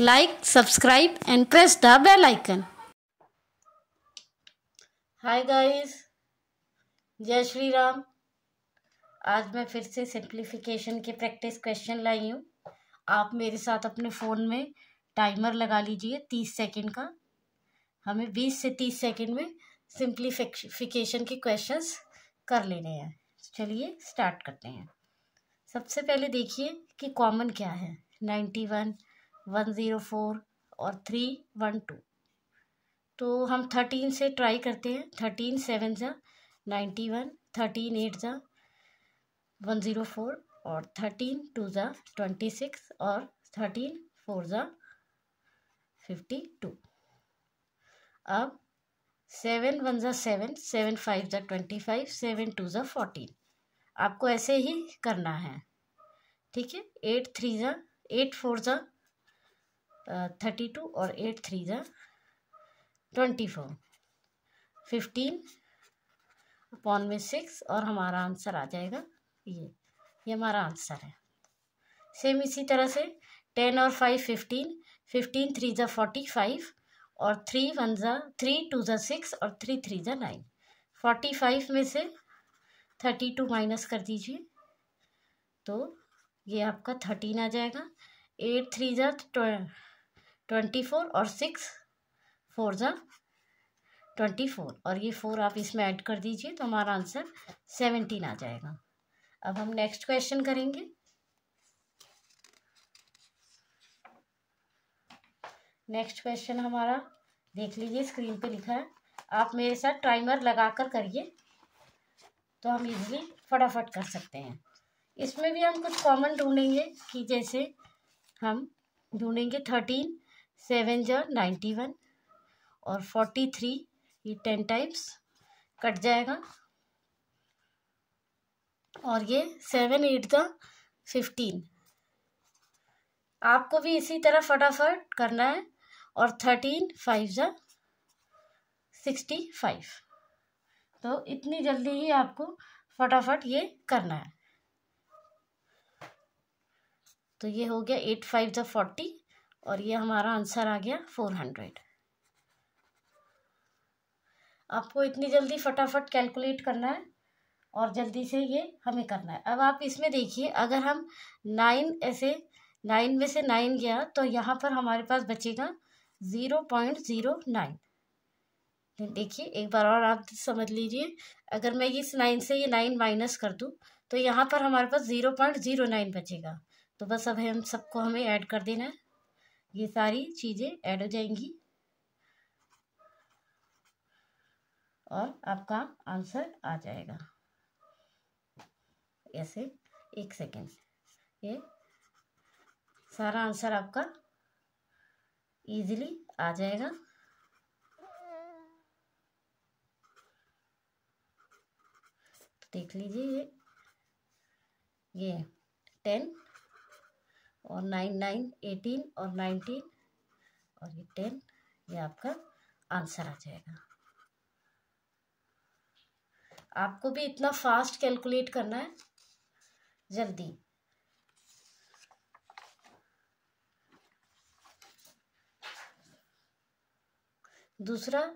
like, subscribe and press the bell icon. Hi guys जय श्री राम आज मैं फिर से सिंप्लीफिकेशन के प्रैक्टिस क्वेश्चन लाई हूँ आप मेरे साथ अपने फ़ोन में टाइमर लगा लीजिए तीस सेकंड का हमें बीस से तीस सेकंड में सिंप्लीफिकेशन के क्वेश्चंस कर लेने हैं चलिए स्टार्ट करते हैं सबसे पहले देखिए कि कॉमन क्या है ninety one one zero four और थ्री वन टू तो हम थर्टीन से ट्राई करते हैं थर्टीन सेवन ज़ा नाइन्टी वन थर्टीन एट ज़ा वन ज़ीरो फोर और थर्टीन टू ज़ा ट्वेंटी सिक्स और थर्टीन फोर ज़ा फिफ्टी टू अब सेवन वन ज़ा सेवन सेवन फाइव ज़ा ट्वेंटी फाइव सेवन टू ज़ा फोर्टीन आपको ऐसे ही करना है ठीक है एट थ्री ज़ा एट फोर ज़ा थर्टी टू और एट थ्री ज़ा ट्वेंटी फोर फिफ्टीन अपॉन में सिक्स और हमारा आंसर आ जाएगा ये ये हमारा आंसर है सेम इसी तरह से टेन और फाइव फिफ्टीन फिफ्टीन थ्री ज़ा फोर्टी फाइव और थ्री वन ज़ा थ्री टू ज़ा सिक्स और थ्री थ्री ज़ा नाइन फोर्टी फाइव में से थर्टी टू माइनस कर दीजिए तो ये आपका थर्टीन आ जाएगा एट थ्री ज़ा ट्वेंटी फोर और सिक्स फोर ज़ा ट्वेंटी फोर और ये फोर आप इसमें ऐड कर दीजिए तो हमारा आंसर सेवेंटीन आ जाएगा अब हम नेक्स्ट क्वेश्चन करेंगे नेक्स्ट क्वेश्चन हमारा देख लीजिए स्क्रीन पे लिखा है आप मेरे साथ टाइमर लगा कर करिए तो हम इजीली फटाफट कर सकते हैं इसमें भी हम कुछ कॉमन ढूंढेंगे कि जैसे हम ढूंढेंगे थर्टीन सेवन जार नाइन्टी वन और फोर्टी थ्री ये टेन टाइम्स कट जाएगा और ये सेवन एट का फिफ्टीन आपको भी इसी तरह फटाफट करना है और थर्टीन फाइव ज़ा सिक्सटी फाइव तो इतनी जल्दी ही आपको फटाफट ये करना है तो ये हो गया एट फाइव ज़ा फोर्टी और ये हमारा आंसर आ गया फोर हंड्रेड आपको इतनी जल्दी फटाफट कैलकुलेट करना है और जल्दी से ये हमें करना है अब आप इसमें देखिए अगर हम नाइन ऐसे नाइन में से नाइन गया तो यहाँ पर हमारे पास बचेगा ज़ीरो पॉइंट ज़ीरो नाइन देखिए एक बार और आप समझ लीजिए अगर मैं इस नाइन से ये नाइन माइनस कर दूँ तो यहाँ पर हमारे पास ज़ीरो पॉइंट ज़ीरो नाइन बचेगा तो बस अब हम सबको हमें ऐड कर देना है ये सारी चीज़ें ऐड हो जाएंगी और आपका आंसर आ जाएगा ऐसे एक सेकेंड ये सारा आंसर आपका इजीली आ जाएगा देख लीजिए ये ये टेन और नाइन नाइन एटीन और नाइनटीन और ये टेन ये आपका आंसर आ जाएगा आपको भी इतना फास्ट कैलकुलेट करना है जल्दी दूसरा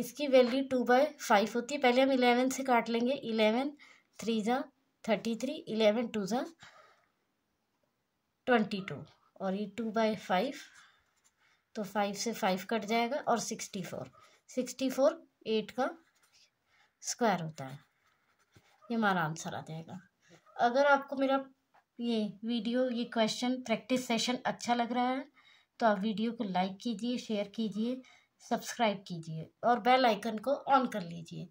इसकी वैल्यू टू बाय फाइव होती है पहले हम इलेवन से काट लेंगे इलेवन थ्री ज़ा थर्टी थ्री इलेवन टू ज़ा ट्वेंटी टू और ये टू बाई फाइव तो फाइव से फाइव कट जाएगा और sixty four sixty four eight का स्क्वायर होता है ये हमारा आंसर आ जाएगा अगर आपको मेरा ये वीडियो ये क्वेश्चन प्रैक्टिस सेशन अच्छा लग रहा है तो आप वीडियो को लाइक कीजिए शेयर कीजिए सब्सक्राइब कीजिए और बेल आइकन को ऑन कर लीजिए